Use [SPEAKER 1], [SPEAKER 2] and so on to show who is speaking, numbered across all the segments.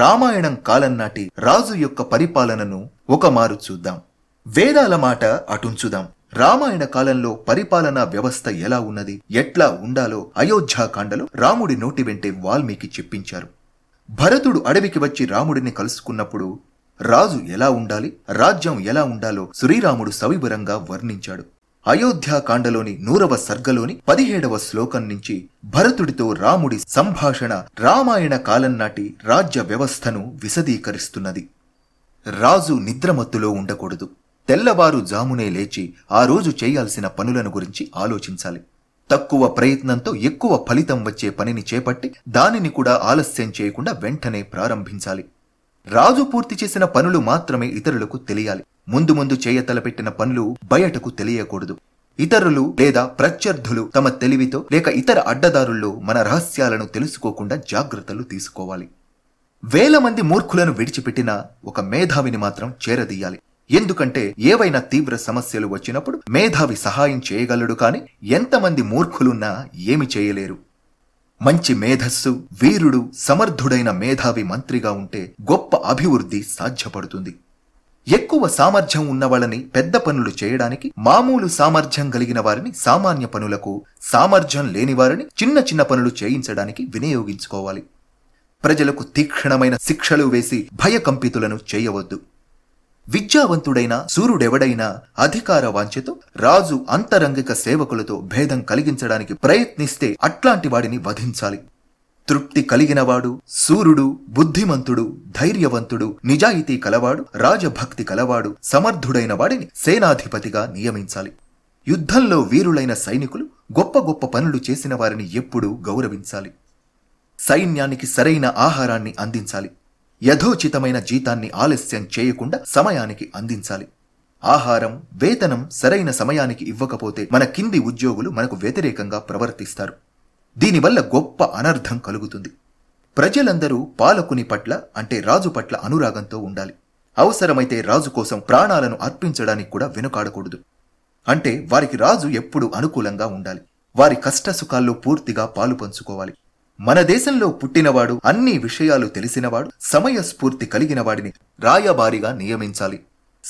[SPEAKER 1] రామాయణం కాలం నాటి రాజు యొక్క పరిపాలనను మారు చూద్దాం వేదాల మాట అటుంచుదాం రామాయణ కాలంలో పరిపాలనా వ్యవస్థ ఎలా ఉన్నది ఎట్లా ఉండాలో అయోధ్యాకాండలో రాముడి నోటి వెంటే వాల్మీకి చెప్పించారు భరతుడు అడవికి వచ్చి రాముడిని కలుసుకున్నప్పుడు రాజు ఎలా ఉండాలి రాజ్యం ఎలా ఉండాలో శ్రీరాముడు సవివరంగా వర్ణించాడు అయోధ్యాకాండలోని నూరవ సర్గలోని పదిహేడవ శ్లోకం నుంచి భరతుడితో రాముడి సంభాషణ రామాయణ కాలం నాటి రాజ్య వ్యవస్థను విశదీకరిస్తున్నది రాజు నిద్రమత్తులో ఉండకూడదు తెల్లవారు జామునే లేచి ఆ రోజు చేయాల్సిన పనులను గురించి ఆలోచించాలి తక్కువ ప్రయత్నంతో ఎక్కువ ఫలితం వచ్చే పనిని చేపట్టి దానిని కూడా ఆలస్యం చేయకుండా వెంటనే ప్రారంభించాలి రాజు పూర్తి చేసిన పనులు మాత్రమే ఇతరులకు తెలియాలి ముందు ముందు చేయ తలపెట్టిన పనులు బయటకు తెలియకూడదు ఇతరులు లేదా ప్రత్యర్థులు తమ తెలివితో లేక ఇతర అడ్డదారుల్లో మన రహస్యాలను తెలుసుకోకుండా జాగ్రత్తలు తీసుకోవాలి వేల మంది మూర్ఖులను విడిచిపెట్టిన ఒక మేధావిని మాత్రం చేరదీయాలి ఎందుకంటే ఏవైనా తీవ్ర సమస్యలు వచ్చినప్పుడు మేధావి సహాయం చేయగలడు కానీ ఎంతమంది మూర్ఖులున్నా ఏమి చేయలేరు మంచి మేధస్సు వీరుడు సమర్థుడైన మేధావి మంత్రిగా ఉంటే గొప్ప అభివృద్ధి సాధ్యపడుతుంది ఎక్కువ సామర్థ్యం ఉన్న వాళ్ళని పెద్ద పనులు చేయడానికి మామూలు సామర్థ్యం కలిగిన వారిని సామాన్య పనులకు సామర్థ్యం లేని వారిని చిన్న చిన్న పనులు చేయించడానికి వినియోగించుకోవాలి ప్రజలకు తీక్షణమైన శిక్షలు వేసి భయకంపితులను చేయవద్దు విద్యావంతుడైన సూర్యుడెవడైనా అధికార వాంఛతో రాజు అంతరంగిక సేవకులతో భేదం కలిగించడానికి ప్రయత్నిస్తే అట్లాంటి వాడిని వధించాలి తృప్తి కలిగినవాడు సూర్యుడు బుద్ధిమంతుడు ధైర్యవంతుడు నిజాయితీ కలవాడు రాజభక్తి కలవాడు సమర్థుడైన వాడిని సేనాధిపతిగా నియమించాలి యుద్ధంలో వీరులైన సైనికులు గొప్ప గొప్ప పనులు చేసిన వారిని ఎప్పుడూ గౌరవించాలి సైన్యానికి సరైన ఆహారాన్ని అందించాలి యథోచితమైన జీతాన్ని ఆలస్యం చేయకుండా సమయానికి అందించాలి ఆహారం వేతనం సరైన సమయానికి ఇవ్వకపోతే మన కింది ఉద్యోగులు మనకు వ్యతిరేకంగా ప్రవర్తిస్తారు దీనివల్ల గొప్ప అనర్థం కలుగుతుంది ప్రజలందరూ పాలకుని పట్ల అంటే రాజు పట్ల అనురాగంతో ఉండాలి అవసరమైతే రాజు కోసం ప్రాణాలను అర్పించడానికి కూడా వెనుకాడకూడదు అంటే వారికి రాజు ఎప్పుడు అనుకూలంగా ఉండాలి వారి కష్టసుఖాల్లో పూర్తిగా పాలు పంచుకోవాలి మన దేశంలో పుట్టినవాడు అన్ని విషయాలు తెలిసినవాడు సమయస్ఫూర్తి కలిగినవాడిని రాయబారిగా నియమించాలి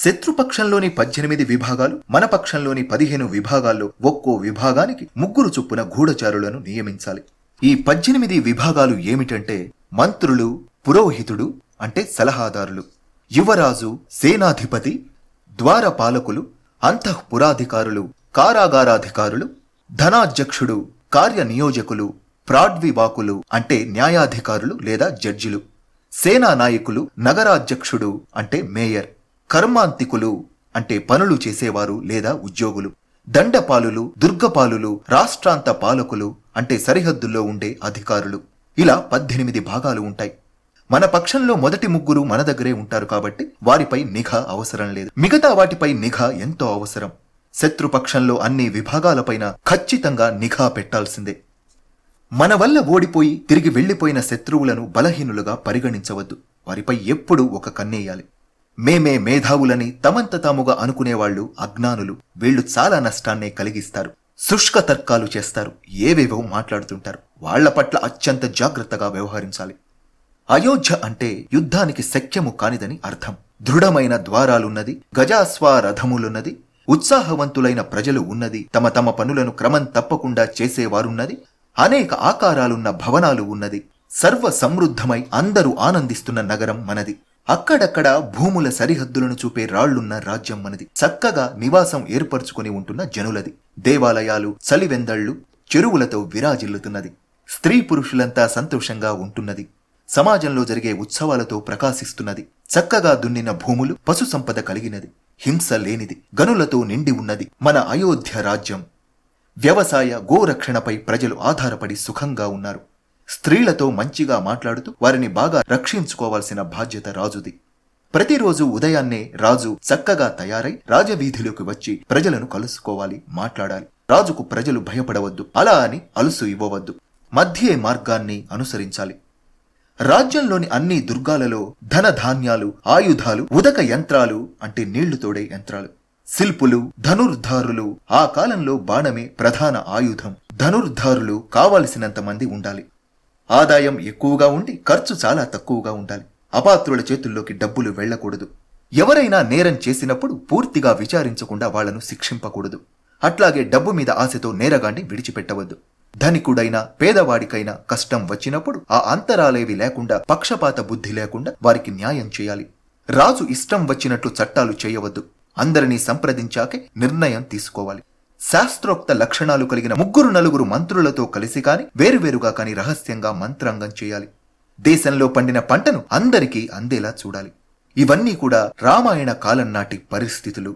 [SPEAKER 1] శత్రుపక్షంలోని పద్దెనిమిది విభాగాలు మన పక్షంలోని పదిహేను విభాగాల్లో ఒక్కో విభాగానికి ముగ్గురు చొప్పున గూఢచారులను నియమించాలి ఈ పద్దెనిమిది విభాగాలు ఏమిటంటే మంత్రులు పురోహితుడు అంటే సలహాదారులు యువరాజు సేనాధిపతి ద్వారపాలకులు అంతఃపురాధికారులు కారాగారాధికారులు ధనాధ్యక్షుడు కార్యనియోజకులు ప్రాడ్వివాకులు అంటే న్యాయాధికారులు లేదా జడ్జిలు సేనా నాయకులు నగరాధ్యక్షుడు అంటే మేయర్ కర్మాంతికులు అంటే పనులు చేసేవారు లేదా ఉద్యోగులు దండపాలులు దుర్గపాలులు రాష్ట్రాంత పాలకులు అంటే సరిహద్దుల్లో ఉండే అధికారులు ఇలా పద్దెనిమిది భాగాలు ఉంటాయి మన పక్షంలో మొదటి ముగ్గురు మన దగ్గరే ఉంటారు కాబట్టి వారిపై నిఘా అవసరం లేదు మిగతా వాటిపై నిఘా ఎంతో అవసరం శత్రుపక్షంలో అన్ని విభాగాలపైన ఖచ్చితంగా నిఘా పెట్టాల్సిందే మన వల్ల ఓడిపోయి తిరిగి వెళ్లిపోయిన శత్రువులను బలహీనులుగా పరిగణించవద్దు వారిపై ఎప్పుడూ ఒక కన్నేయాలి మేమే మేధావులని తమంత తాముగా అనుకునేవాళ్లు అజ్ఞానులు వీళ్లు చాలా నష్టాన్నే కలిగిస్తారు శుష్క తర్కాలు చేస్తారు ఏవేవో మాట్లాడుతుంటారు వాళ్ల పట్ల అత్యంత జాగ్రత్తగా వ్యవహరించాలి అయోధ్య అంటే యుద్ధానికి శక్యము కానిదని అర్థం దృఢమైన ద్వారాలున్నది గజాస్వారథములున్నది ఉత్సాహవంతులైన ప్రజలు ఉన్నది తమ తమ పనులను క్రమం తప్పకుండా చేసేవారున్నది అనేక ఆకారాలున్న భవనాలు ఉన్నది సర్వ సమృద్ధమై అందరూ ఆనందిస్తున్న నగరం మనది అక్కడక్కడ భూముల సరిహద్దులను చూపే రాళ్లున్న రాజ్యం మనది చక్కగా నివాసం ఏర్పరచుకుని ఉంటున్న జనులది దేవాలయాలు చలివెందళ్లు చెరువులతో విరాజిల్లుతున్నది స్త్రీ పురుషులంతా సంతోషంగా ఉంటున్నది సమాజంలో జరిగే ఉత్సవాలతో ప్రకాశిస్తున్నది చక్కగా దున్నిన భూములు పశు సంపద కలిగినది హింస లేనిది గనులతో నిండి ఉన్నది మన అయోధ్య రాజ్యం వ్యవసాయ గోరక్షణపై ప్రజలు ఆధారపడి సుఖంగా ఉన్నారు స్త్రీలతో మంచిగా మాట్లాడుతూ వారిని బాగా రక్షించుకోవాల్సిన బాధ్యత రాజుది ప్రతిరోజు ఉదయాన్నే రాజు చక్కగా తయారై రాజవీధిలోకి వచ్చి ప్రజలను కలుసుకోవాలి మాట్లాడాలి రాజుకు ప్రజలు భయపడవద్దు అలా అని అలుసు ఇవ్వవద్దు మధ్యే మార్గాన్ని అనుసరించాలి రాజ్యంలోని అన్ని దుర్గాలలో ధనధాన్యాలు ఆయుధాలు ఉదక యంత్రాలు అంటే నీళ్లు తోడే యంత్రాలు శిల్పులు ధనుర్ధారులు ఆ కాలంలో బాణమే ప్రధాన ఆయుధం ధనుర్ధారులు కావాల్సినంత మంది ఉండాలి ఆదాయం ఎక్కువగా ఉండి ఖర్చు చాలా తక్కువగా ఉండాలి అపాత్రుల చేతుల్లోకి డబ్బులు వెళ్లకూడదు ఎవరైనా నేరం చేసినప్పుడు పూర్తిగా విచారించకుండా వాళ్లను శిక్షింపకూడదు అట్లాగే డబ్బు మీద ఆశతో నేరగాండి విడిచిపెట్టవద్దు ధనికుడైనా పేదవాడికైనా కష్టం వచ్చినప్పుడు ఆ అంతరాలేవి లేకుండా పక్షపాత బుద్ధి లేకుండా వారికి న్యాయం చేయాలి రాజు ఇష్టం వచ్చినట్లు చట్టాలు చేయవద్దు అందరినీ సంప్రదించాకే నిర్ణయం తీసుకోవాలి శాస్త్రోక్త లక్షణాలు కలిగిన ముగ్గురు నలుగురు మంత్రులతో కలిసి కాని వేరువేరుగా కాని రహస్యంగా మంత్రాంగం చేయాలి దేశంలో పండిన పంటను అందరికీ అందేలా చూడాలి ఇవన్నీ కూడా రామాయణ కాలం నాటి పరిస్థితులు